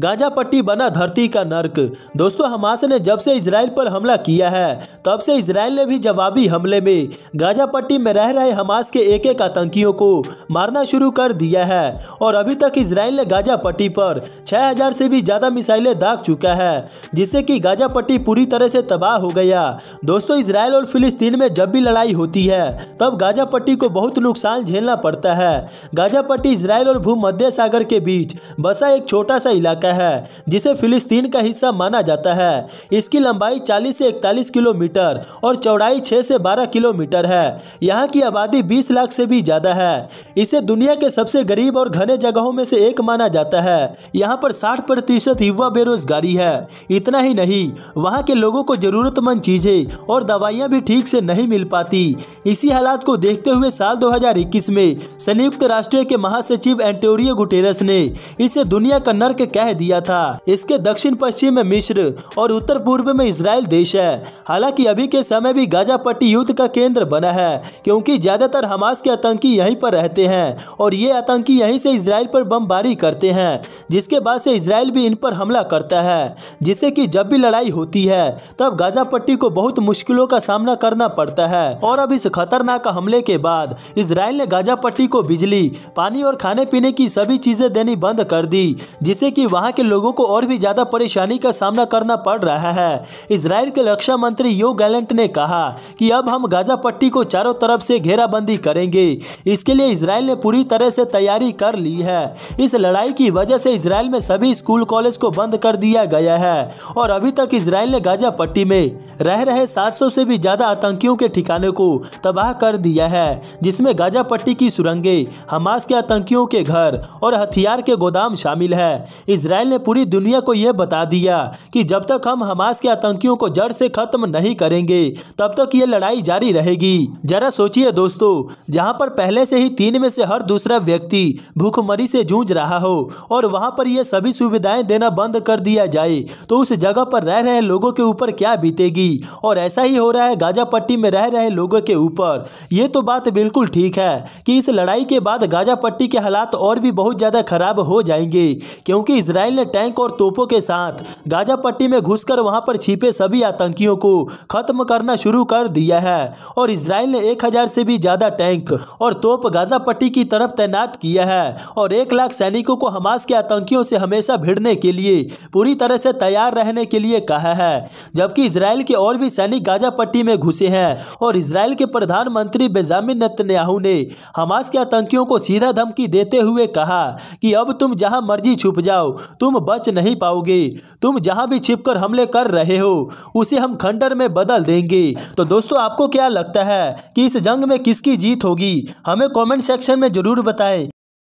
Gaza पट्टी बना धरती का नर्क दोस्तों हमास ने जब से इसराइल पर हमला किया है तब से इसराइल ने भी जवाबी हमले में गाजा पट्टी में रह रहे हमास के एक एक आतंकियों को मारना शुरू कर दिया है और अभी तक इसराइल ने गाजा पट्टी पर 6000 से भी ज़्यादा मिसाइलें दाग चुका है जिससे कि गाजा पट्टी पूरी तरह से तबाह हो गया दोस्तों इसराइल और फिलिस्तीन में जब भी लड़ाई होती है तब गाजा पट्टी को बहुत नुकसान झेलना पड़ता है गाजा पट्टी इसराइल और मध्य सागर के बीच बसा एक छोटा सा इलाका जाता है जिसे फिलिस्तीन का हिस्सा माना जाता है इसकी लंबाई 40 से 41 किलोमीटर और चौड़ाई 6 से 12 किलोमीटर है यहाँ की आबादी 20 लाख से भी ज़्यादा है इसे दुनिया के सबसे गरीब और घने जगहों में से एक माना जाता है यहाँ पर साठ प्रतिशत युवा बेरोजगारी है इतना ही नहीं वहाँ के लोगों को ज़रूरतमंद चीज़ें और दवाइयाँ भी ठीक से नहीं मिल पाती इसी हालात को देखते हुए साल दो में संयुक्त राष्ट्र के महासचिव एंटोरियो गुटेरस ने इसे दुनिया का नर्क कह दिया था इसके दक्षिण पश्चिम में मिश्र और उत्तर पूर्व में इसराइल देश है हालांकि अभी के समय भी गाजा पट्टी युद्ध का केंद्र बना है क्योंकि ज्यादातर हमास के आतंकी यहीं पर रहते हैं और ये आतंकी यहीं से इसराइल पर बमबारी करते हैं जिसके बाद से इसराइल भी इन पर हमला करता है जिससे कि जब भी लड़ाई होती है तब गाजा पट्टी को बहुत मुश्किलों का सामना करना पड़ता है और अब इस खतरनाक हमले के बाद इसराइल ने गाजा पट्टी को बिजली पानी और खाने पीने की सभी चीजें देनी बंद कर दी जिससे की वहाँ के लोगों को और भी ज़्यादा परेशानी का सामना करना पड़ रहा है इसराइल के रक्षा मंत्री यो गैलेंट ने कहा कि अब हम गाजा पट्टी को चारों तरफ से घेराबंदी करेंगे इसके लिए इसराइल ने पूरी तरह से तैयारी कर ली है इस लड़ाई की वजह से इसराइल में सभी स्कूल कॉलेज को बंद कर दिया गया है और अभी तक इसराइल ने गाजा पट्टी में रह रहे 700 से भी ज़्यादा आतंकियों के ठिकाने को तबाह कर दिया है जिसमें गाजा पट्टी की सुरंगे हमास के आतंकियों के घर और हथियार के गोदाम शामिल है इस इसराइल ने पूरी दुनिया को यह बता दिया कि जब तक हम हमास के आतंकियों को जड़ से खत्म नहीं करेंगे तब तक ये लड़ाई जारी रहेगी जरा सोचिए दोस्तों जहाँ पर पहले से ही तीन में से हर दूसरा व्यक्ति भूखमरी से जूझ रहा हो और वहाँ पर यह सभी सुविधाएं देना बंद कर दिया जाए तो उस जगह पर रह रहे लोगों के ऊपर क्या बीतेगी और ऐसा ही हो रहा है गाजा पट्टी में रह रहे लोगों के ऊपर ये तो बात बिल्कुल ठीक है कि इस लड़ाई के बाद गाजा पट्टी के हालात और भी बहुत ज़्यादा खराब हो जाएंगे क्योंकि इसराइल इसराइल ने टैंक और तोपों के साथ गाजा पट्टी में घुसकर वहां पर छिपे सभी आतंकियों को खत्म करना शुरू कर दिया है और इसराइल ने एक हजार से भी ज्यादा टैंक और तोप गाजा पट्टी की तरफ तैनात किया है और एक लाख सैनिकों को हमास के आतंकियों से हमेशा भिड़ने के लिए पूरी तरह से तैयार रहने के लिए कहा है जबकि इसराइल के और भी सैनिक गाजा पट्टी में घुसे हैं और इसराइल के प्रधानमंत्री बेजामिन नतन्याहू ने हमास के आतंकियों को सीधा धमकी देते हुए कहा कि अब तुम जहां मर्जी छुप जाओ तुम बच नहीं पाओगे तुम जहाँ भी छिपकर हमले कर रहे हो उसे हम खंडर में बदल देंगे तो दोस्तों आपको क्या लगता है कि इस जंग में किसकी जीत होगी हमें कमेंट सेक्शन में ज़रूर बताएं